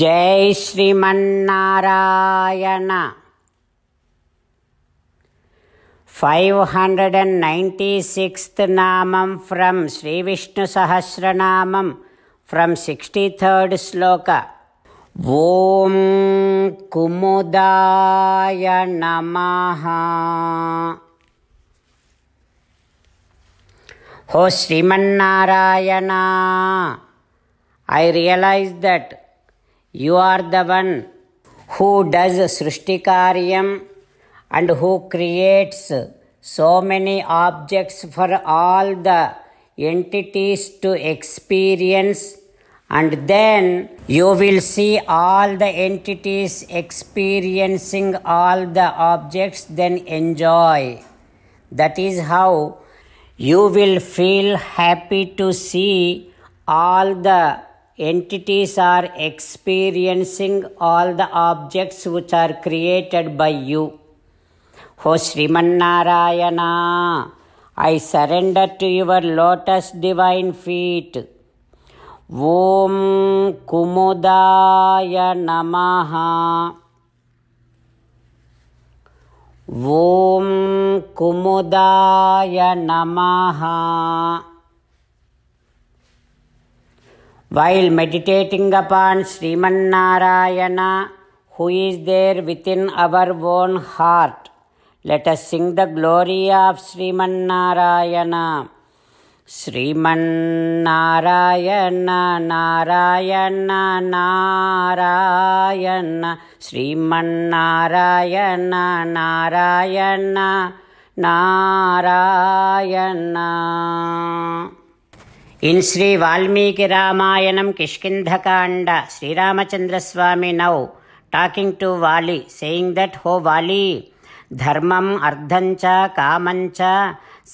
జై Srimannarayana five hundred and ninety sixth నామం from Sri Vishnu Sahasranamam from sixty third శ్లోక ఓం కుముదాయ నమ హో Srimannarayana I realize that You are the one who does Srishti and who creates so many objects for all the entities to experience and then you will see all the entities experiencing all the objects then enjoy that is how you will feel happy to see all the entities are experiencing all the objects which are created by you. O Srimannarayana, I surrender to your lotus divine feet. ॐ कुमुदाय नमः ॐ कुमुदाय Namaha. While meditating upon Narayana, who is there within our own heart, let us sing the glory of Srimannarayana. Narayana. Sriman Narayana, Narayana, Narayana. Narayana in Sri Valmiki Ramayana Kishkindhakanda Sriramachandra Swami now talking to Vali saying that हो वाली धर्म अर्धंच कामंच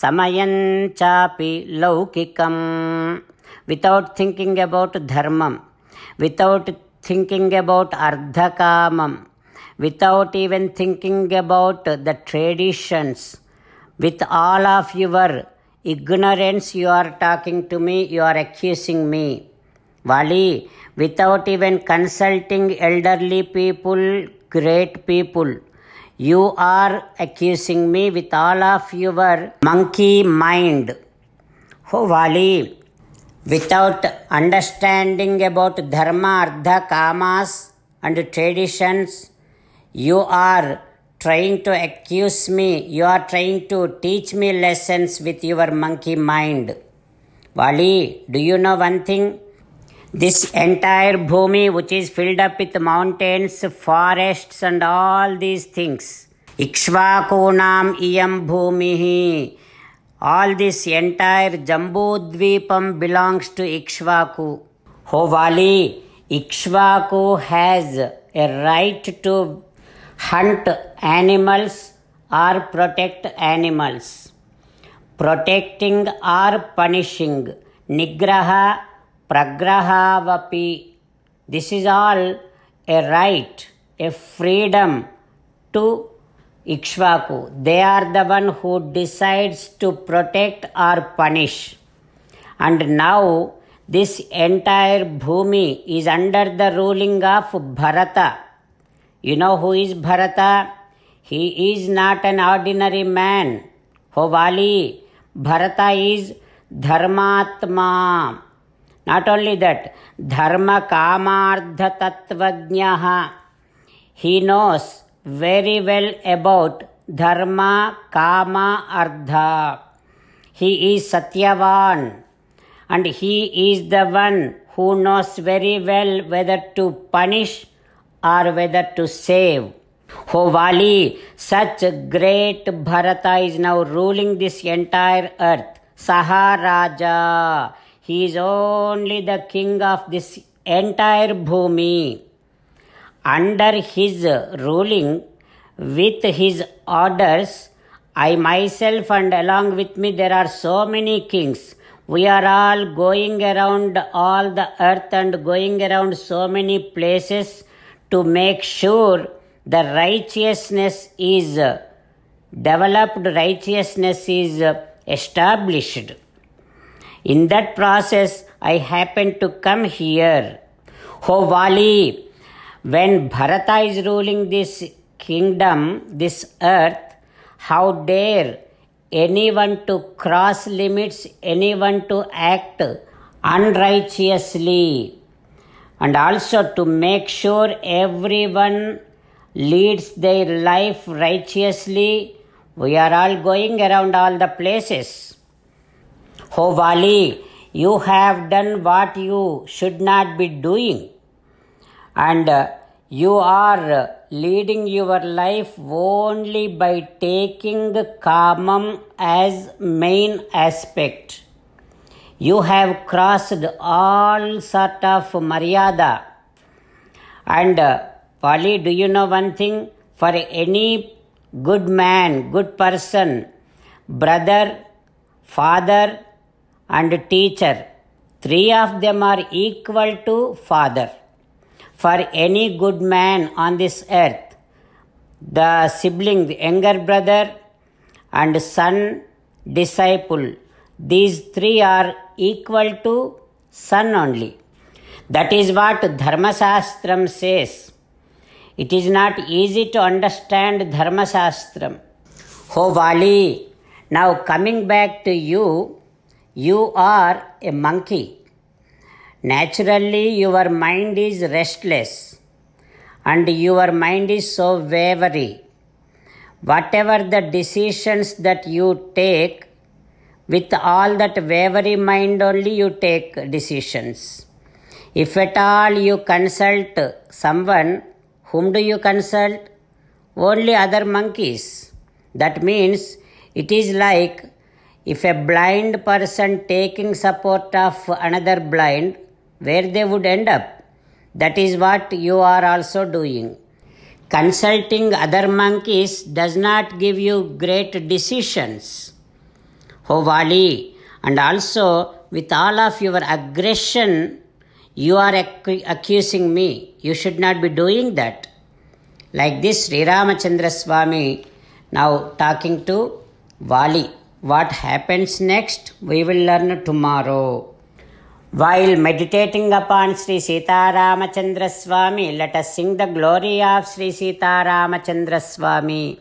समयंचापि लौकिकम without thinking about dharma without thinking about artha kama without even thinking about the tradition with all of your ignorance you are talking to me, you are accusing me. Wali. without even consulting elderly people, great people, you are accusing me with all of your monkey mind. Oh, Wali. without understanding about dharma, artha, kamas, and traditions, you are trying to accuse me. You are trying to teach me lessons with your monkey mind. Wali, do you know one thing? This entire Bhumi, which is filled up with mountains, forests, and all these things. Ikshvakunam iyam bhumihi. All this entire Jambudvipam belongs to Ikshvaku. Ho oh Wali, Ikshvaku has a right to hunt animals or protect animals. Protecting or punishing. Nigraha, vapi. This is all a right, a freedom to Ikshvaku. They are the one who decides to protect or punish. And now this entire Bhumi is under the ruling of Bharata you know who is Bharata? He is not an ordinary man. Hovali, Bharata is Dharmatma. Not only that, Dharma Kamardha Tattvajnaha. He knows very well about Dharma Kama Ardha. He is Satyavan and he is the one who knows very well whether to punish or whether to save. O oh, Vali, such great Bharata is now ruling this entire earth. Saharaja, he is only the king of this entire Bhumi. Under his ruling, with his orders, I myself and along with me there are so many kings. We are all going around all the earth and going around so many places to make sure the righteousness is uh, developed, righteousness is uh, established. In that process, I happen to come here. Ho Vali, when Bharata is ruling this kingdom, this earth, how dare anyone to cross limits, anyone to act unrighteously and also to make sure everyone leads their life righteously. We are all going around all the places. Ho, oh, Wali, you have done what you should not be doing. And uh, you are uh, leading your life only by taking the as main aspect you have crossed all sort of maryada. And uh, Pali, do you know one thing? For any good man, good person, brother, father, and teacher, three of them are equal to father. For any good man on this earth, the sibling, the younger brother, and son, disciple, these three are equal to sun only. That is what Dharmasastram says. It is not easy to understand Dharmasastram. Ho Vali, now coming back to you, you are a monkey. Naturally, your mind is restless and your mind is so wavery. Whatever the decisions that you take, with all that wavering mind only you take decisions. If at all you consult someone, whom do you consult? Only other monkeys. That means it is like if a blind person taking support of another blind, where they would end up. That is what you are also doing. Consulting other monkeys does not give you great decisions Hovali, and also with all of your aggression, you are ac- accusing me. You should not be doing that. Like this, Sri Ramachandra Swami now talking to Wali. What happens next, we will learn tomorrow. While meditating upon Sri Sita Ramachandra Swami, let us sing the glory of Sri Sita Ramachandra Swami.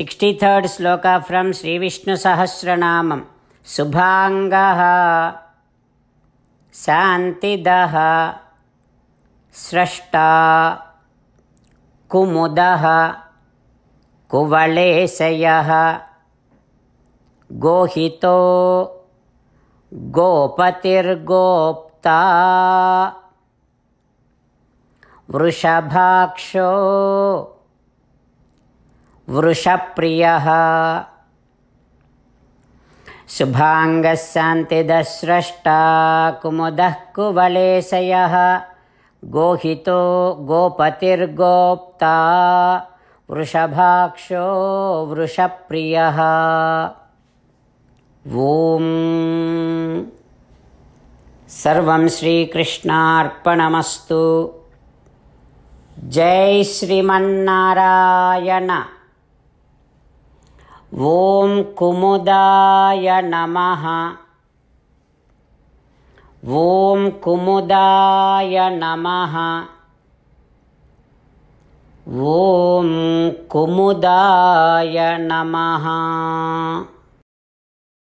Sixty third श्लोक from Srivishnusahasranamam शुभाङ्गः शान्तिदः स्रष्टा कुमुदः कुवलेशयः गोहितो गोपतिर्गोप्ता वृषभाक्षो वृषप्रियः शुभाङ्गः शान्तिदस्रष्टा कुमुदः कुवलेशयः गोहितो गोपतिर्गोप्ता वृषभाक्षो वृषप्रियः ॐ सर्वं श्रीकृष्णार्पणमस्तु जय श्रीमन्नारायण ॐ कुमुदाय नमः ॐ कुमुदाय नमः ॐ कुमुदाय नमः